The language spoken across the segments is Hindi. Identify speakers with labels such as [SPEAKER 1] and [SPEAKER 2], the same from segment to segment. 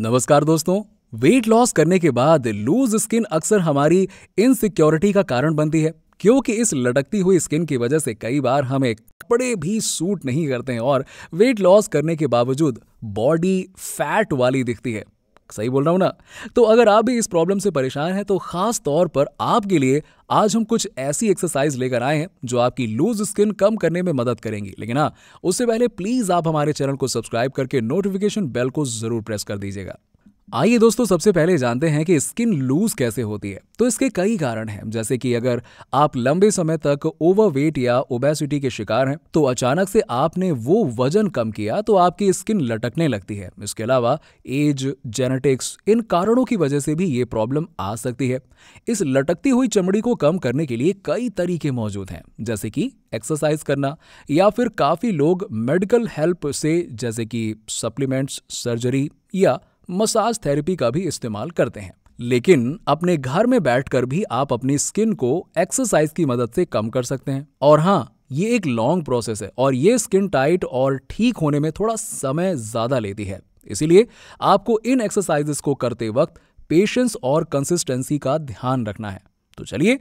[SPEAKER 1] नमस्कार दोस्तों वेट लॉस करने के बाद लूज स्किन अक्सर हमारी इनसिक्योरिटी का कारण बनती है क्योंकि इस लटकती हुई स्किन की वजह से कई बार हमें कपड़े भी सूट नहीं करते हैं और वेट लॉस करने के बावजूद बॉडी फैट वाली दिखती है सही बोल रहा हूँ ना तो अगर आप भी इस प्रॉब्लम से परेशान हैं तो खास तौर पर आपके लिए आज हम कुछ ऐसी एक्सरसाइज लेकर आए हैं जो आपकी लूज स्किन कम करने में मदद करेंगी लेकिन हाँ उससे पहले प्लीज आप हमारे चैनल को सब्सक्राइब करके नोटिफिकेशन बेल को जरूर प्रेस कर दीजिएगा आइए दोस्तों सबसे पहले जानते हैं कि स्किन लूज कैसे होती है तो इसके कई कारण हैं जैसे कि अगर आप लंबे समय तक ओवरवेट या ओबेसिटी के शिकार हैं तो अचानक से आपने वो वजन कम किया तो आपकी स्किन लटकने लगती है इसके अलावा एज जेनेटिक्स इन कारणों की वजह से भी ये प्रॉब्लम आ सकती है इस लटकती हुई चमड़ी को कम करने के लिए कई तरीके मौजूद हैं जैसे कि एक्सरसाइज करना या फिर काफ़ी लोग मेडिकल हेल्प से जैसे कि सप्लीमेंट्स सर्जरी या मसाज थेरेपी का भी इस्तेमाल करते हैं लेकिन अपने घर में बैठकर भी आप अपनी स्किन को एक्सरसाइज की मदद से कम कर सकते हैं और हाँ ये एक लॉन्ग प्रोसेस है और ये स्किन टाइट और ठीक होने में थोड़ा समय ज़्यादा लेती है इसीलिए आपको इन एक्सरसाइजेस को करते वक्त पेशेंस और कंसिस्टेंसी का ध्यान रखना है तो चलिए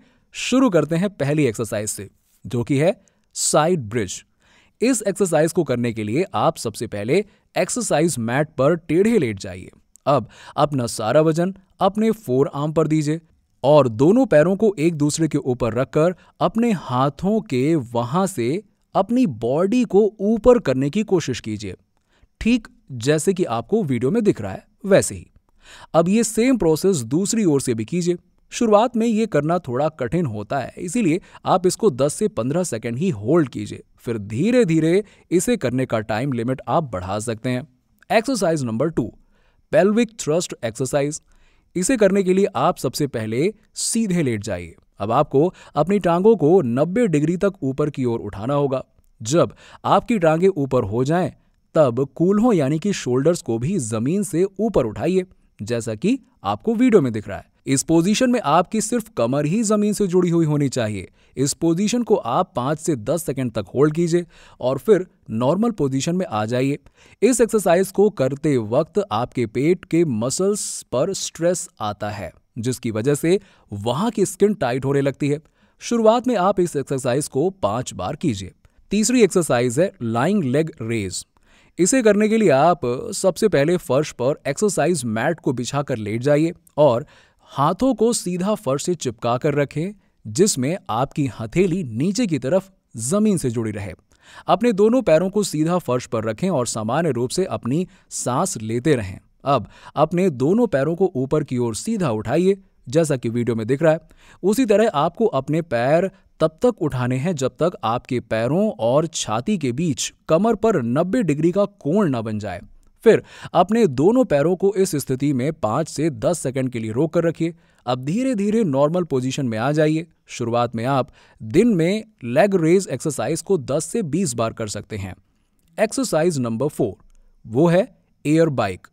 [SPEAKER 1] शुरू करते हैं पहली एक्सरसाइज से जो कि है साइड ब्रिज इस एक्सरसाइज को करने के लिए आप सबसे पहले एक्सरसाइज मैट पर टेढ़े लेट जाइए अब अपना सारा वजन अपने फोर आर्म पर दीजिए और दोनों पैरों को एक दूसरे के ऊपर रखकर अपने हाथों के वहां से अपनी बॉडी को ऊपर करने की कोशिश कीजिए ठीक जैसे कि आपको वीडियो में दिख रहा है वैसे ही अब ये सेम प्रोसेस दूसरी ओर से भी कीजिए शुरुआत में ये करना थोड़ा कठिन होता है इसीलिए आप इसको 10 से 15 सेकंड ही होल्ड कीजिए फिर धीरे धीरे इसे करने का टाइम लिमिट आप बढ़ा सकते हैं exercise number two pelvic thrust exercise इसे करने के लिए आप सबसे पहले सीधे लेट जाइए अब आपको अपनी टांगों को 90 डिग्री तक ऊपर की ओर उठाना होगा जब आपकी टांगें ऊपर हो जाएं तब कूल्हों यानी कि शोल्डर्स को भी जमीन से ऊपर उठाइए जैसा कि आपको वीडियो में दिख रहा है इस पोजीशन में आपकी सिर्फ कमर ही जमीन से जुड़ी हुई होनी चाहिए इस पोजीशन को आप पांच से दस सेकेंड तक होल्ड कीजिए और फिर नॉर्मल पोजीशन में आ जाइए इस एक्सरसाइज को करते वक्त आपके पेट के मसल्स पर स्ट्रेस आता है जिसकी वजह से वहां की स्किन टाइट होने लगती है शुरुआत में आप इस एक्सरसाइज को पांच बार कीजिए तीसरी एक्सरसाइज है लाइंग लेग रेज इसे करने के लिए आप सबसे पहले फर्श पर एक्सरसाइज मैट को बिछा कर लेट जाइए और हाथों को सीधा फर्श से चिपका कर रखें जिसमें आपकी हथेली नीचे की तरफ जमीन से जुड़ी रहे अपने दोनों पैरों को सीधा फर्श पर रखें और सामान्य रूप से अपनी सांस लेते रहें अब अपने दोनों पैरों को ऊपर की ओर सीधा उठाइए जैसा कि वीडियो में दिख रहा है उसी तरह आपको अपने पैर तब तक उठाने हैं जब तक आपके पैरों और छाती के बीच कमर पर 90 डिग्री का कोण न बन जाए फिर अपने दोनों पैरों को इस स्थिति में पाँच से दस सेकंड के लिए रोक कर रखिए अब धीरे धीरे नॉर्मल पोजीशन में आ जाइए शुरुआत में आप दिन में लेग रेज एक्सरसाइज को 10 से 20 बार कर सकते हैं एक्सरसाइज नंबर फोर वो है एयर बाइक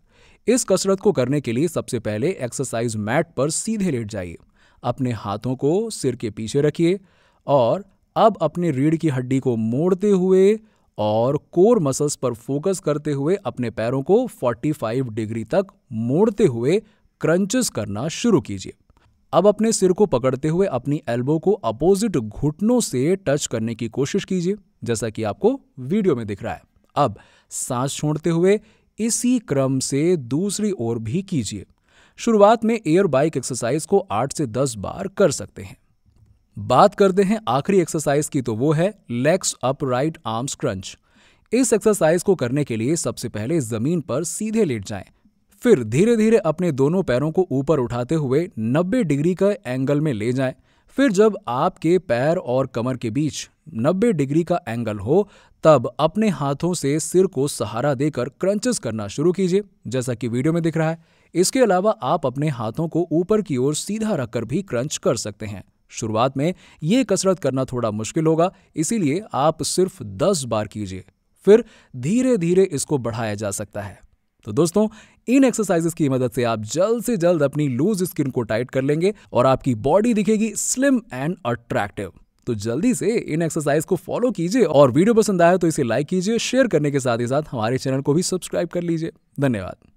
[SPEAKER 1] इस कसरत को करने के लिए सबसे पहले एक्सरसाइज मैट पर सीधे लेट जाइए अपने हाथों को सिर के पीछे रखिए और अब अपने रीढ़ की हड्डी को मोड़ते हुए और कोर मसल्स पर फोकस करते हुए अपने पैरों को 45 डिग्री तक मोड़ते हुए क्रंचेस करना शुरू कीजिए अब अपने सिर को पकड़ते हुए अपनी एल्बो को अपोजिट घुटनों से टच करने की कोशिश कीजिए जैसा कि आपको वीडियो में दिख रहा है अब सांस छोड़ते हुए इसी क्रम से दूसरी ओर भी कीजिए शुरुआत में एयर बाइक एक्सरसाइज को 8 से 10 बार कर सकते हैं बात करते हैं आखिरी एक्सरसाइज की तो वो है legs up right arms crunch इस एक्सरसाइज को करने के लिए सबसे पहले जमीन पर सीधे लेट जाएं फिर धीरे धीरे अपने दोनों पैरों को ऊपर उठाते हुए 90 डिग्री का एंगल में ले जाएं फिर जब आपके पैर और कमर के बीच 90 डिग्री का एंगल हो तब अपने हाथों से सिर को सहारा देकर क्रंचेस करना शुरू कीजिए जैसा कि वीडियो में दिख रहा है इसके अलावा आप अपने हाथों को ऊपर की ओर सीधा रखकर भी क्रंच कर सकते हैं शुरुआत में ये कसरत करना थोड़ा मुश्किल होगा इसीलिए आप सिर्फ दस बार कीजिए फिर धीरे धीरे इसको बढ़ाया जा सकता है तो दोस्तों इन एक्सरसाइजेस की मदद से आप जल्द से जल्द अपनी लूज स्किन को टाइट कर लेंगे और आपकी बॉडी दिखेगी स्लिम एंड अट्रैक्टिव तो जल्दी से इन एक्सरसाइज को फॉलो कीजिए और वीडियो पसंद आया तो इसे लाइक कीजिए शेयर करने के साथ ही साथ हमारे चैनल को भी सब्सक्राइब कर लीजिए धन्यवाद